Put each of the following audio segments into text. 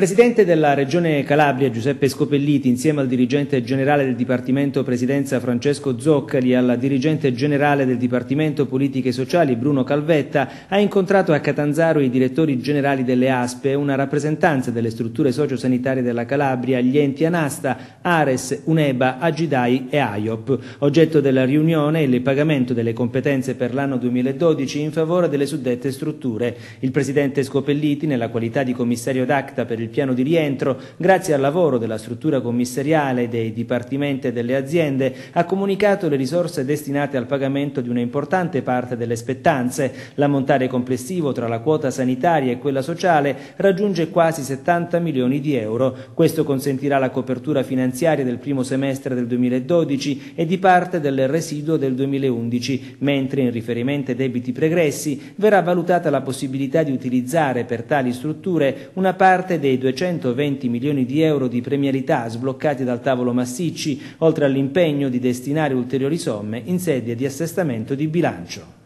presidente della Regione Calabria, Giuseppe Scopelliti, insieme al dirigente generale del Dipartimento Presidenza Francesco Zoccali e al dirigente generale del Dipartimento Politiche Sociali Bruno Calvetta, ha incontrato a Catanzaro i direttori generali delle ASPE, una rappresentanza delle strutture sociosanitarie della Calabria, gli enti Anasta, Ares, Uneba, Agidai e AIOP. Oggetto della riunione è il pagamento delle competenze per l'anno 2012 in favore delle suddette strutture. Il presidente Scopelliti, nella qualità di commissario d'acta per il piano di rientro, grazie al lavoro della struttura commissariale, dei dipartimenti e delle aziende, ha comunicato le risorse destinate al pagamento di una importante parte delle spettanze. L'ammontare complessivo tra la quota sanitaria e quella sociale raggiunge quasi 70 milioni di euro. Questo consentirà la copertura finanziaria del primo semestre del 2012 e di parte del residuo del 2011, mentre in riferimento ai debiti pregressi verrà valutata la possibilità di utilizzare per tali strutture una parte dei dei 220 milioni di euro di premialità sbloccati dal tavolo Massicci, oltre all'impegno di destinare ulteriori somme in sede di assestamento di bilancio.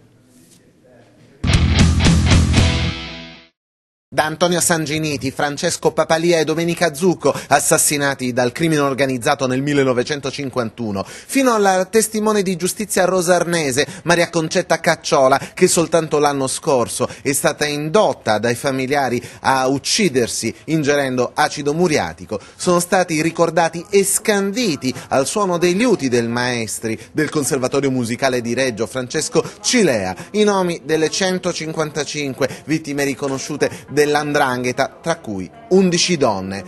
da Antonio Sanginiti, Francesco Papalia e Domenica Zucco, assassinati dal crimine organizzato nel 1951, fino alla testimone di giustizia rosarnese Maria Concetta Cacciola, che soltanto l'anno scorso è stata indotta dai familiari a uccidersi ingerendo acido muriatico, sono stati ricordati e scanditi al suono dei liuti del maestri del Conservatorio Musicale di Reggio Francesco Cilea, i nomi delle 155 vittime riconosciute del dell'andrangheta, tra cui 11 donne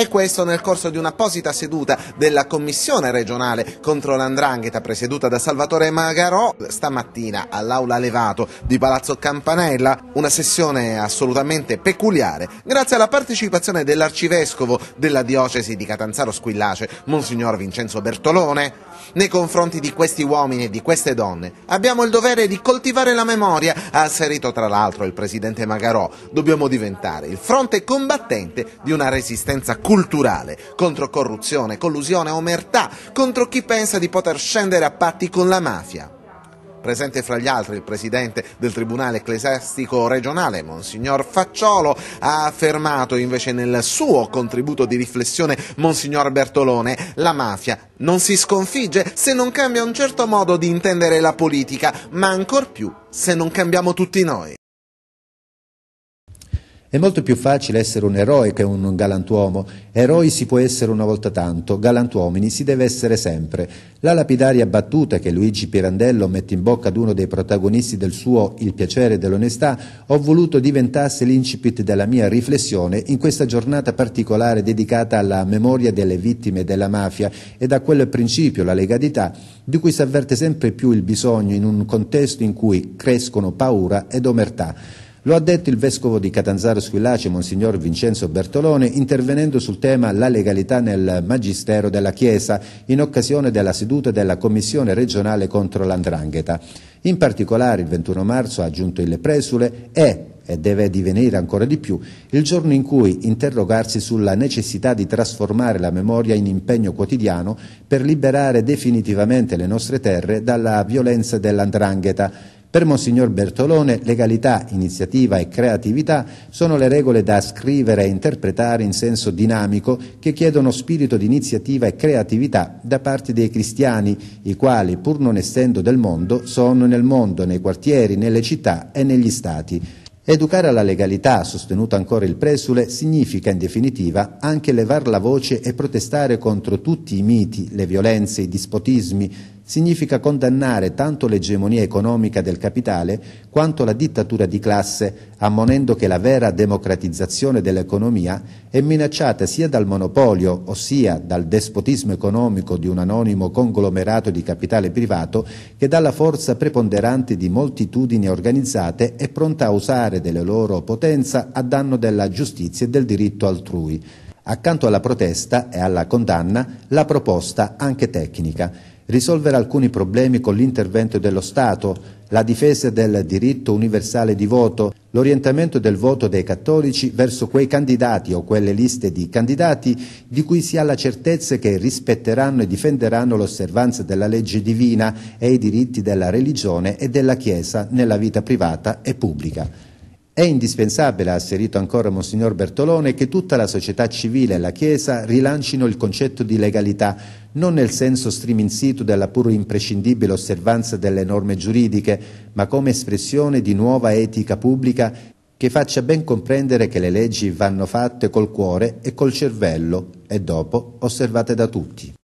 e questo nel corso di un'apposita seduta della Commissione regionale contro l'andrangheta presieduta da Salvatore Magarò stamattina all'aula Levato di Palazzo Campanella, una sessione assolutamente peculiare grazie alla partecipazione dell'arcivescovo della diocesi di Catanzaro Squillace, Monsignor Vincenzo Bertolone. Nei confronti di questi uomini e di queste donne abbiamo il dovere di coltivare la memoria, ha asserito tra l'altro il presidente Magarò. Dobbiamo diventare il fronte combattente di una resistenza culturale, contro corruzione, collusione, omertà, contro chi pensa di poter scendere a patti con la mafia. Presente fra gli altri il presidente del Tribunale ecclesiastico regionale, Monsignor Facciolo, ha affermato invece nel suo contributo di riflessione, Monsignor Bertolone, la mafia non si sconfigge se non cambia un certo modo di intendere la politica, ma ancor più se non cambiamo tutti noi. È molto più facile essere un eroe che un galantuomo. Eroi si può essere una volta tanto, galantuomini si deve essere sempre. La lapidaria battuta che Luigi Pirandello mette in bocca ad uno dei protagonisti del suo Il piacere dell'onestà, ho voluto diventasse l'incipit della mia riflessione in questa giornata particolare dedicata alla memoria delle vittime della mafia e da quel principio, la legalità, di cui si avverte sempre più il bisogno in un contesto in cui crescono paura ed omertà. Lo ha detto il vescovo di Catanzaro Squillace, Monsignor Vincenzo Bertolone, intervenendo sul tema La legalità nel magistero della Chiesa, in occasione della seduta della Commissione regionale contro l'andrangheta. In particolare, il 21 marzo, ha aggiunto il presule, è e deve divenire ancora di più, il giorno in cui interrogarsi sulla necessità di trasformare la memoria in impegno quotidiano per liberare definitivamente le nostre terre dalla violenza dell'andrangheta per Monsignor Bertolone legalità, iniziativa e creatività sono le regole da scrivere e interpretare in senso dinamico che chiedono spirito di iniziativa e creatività da parte dei cristiani, i quali, pur non essendo del mondo, sono nel mondo, nei quartieri, nelle città e negli stati. Educare alla legalità, sostenuto ancora il presule, significa in definitiva anche levar la voce e protestare contro tutti i miti, le violenze, i dispotismi, significa condannare tanto l'egemonia economica del capitale quanto la dittatura di classe, ammonendo che la vera democratizzazione dell'economia è minacciata sia dal monopolio, ossia dal despotismo economico di un anonimo conglomerato di capitale privato, che dalla forza preponderante di moltitudini organizzate e pronta a usare delle loro potenza a danno della giustizia e del diritto altrui. Accanto alla protesta e alla condanna, la proposta anche tecnica risolvere alcuni problemi con l'intervento dello Stato, la difesa del diritto universale di voto, l'orientamento del voto dei cattolici verso quei candidati o quelle liste di candidati di cui si ha la certezza che rispetteranno e difenderanno l'osservanza della legge divina e i diritti della religione e della Chiesa nella vita privata e pubblica. È indispensabile, ha asserito ancora Monsignor Bertolone, che tutta la società civile e la Chiesa rilancino il concetto di legalità, non nel senso striminzito della pur imprescindibile osservanza delle norme giuridiche, ma come espressione di nuova etica pubblica che faccia ben comprendere che le leggi vanno fatte col cuore e col cervello e dopo osservate da tutti.